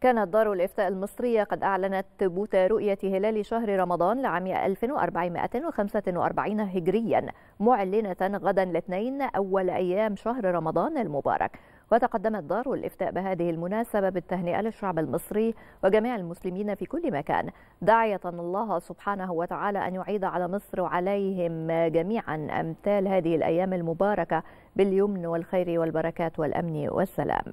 كانت دار الإفتاء المصرية قد أعلنت ثبوت رؤية هلال شهر رمضان لعام 1445 هجريا معلنة غدا الاثنين أول أيام شهر رمضان المبارك وتقدمت دار الإفتاء بهذه المناسبة بالتهنئة للشعب المصري وجميع المسلمين في كل مكان داعية الله سبحانه وتعالى أن يعيد على مصر وعليهم جميعا أمثال هذه الأيام المباركة باليمن والخير والبركات والأمن والسلام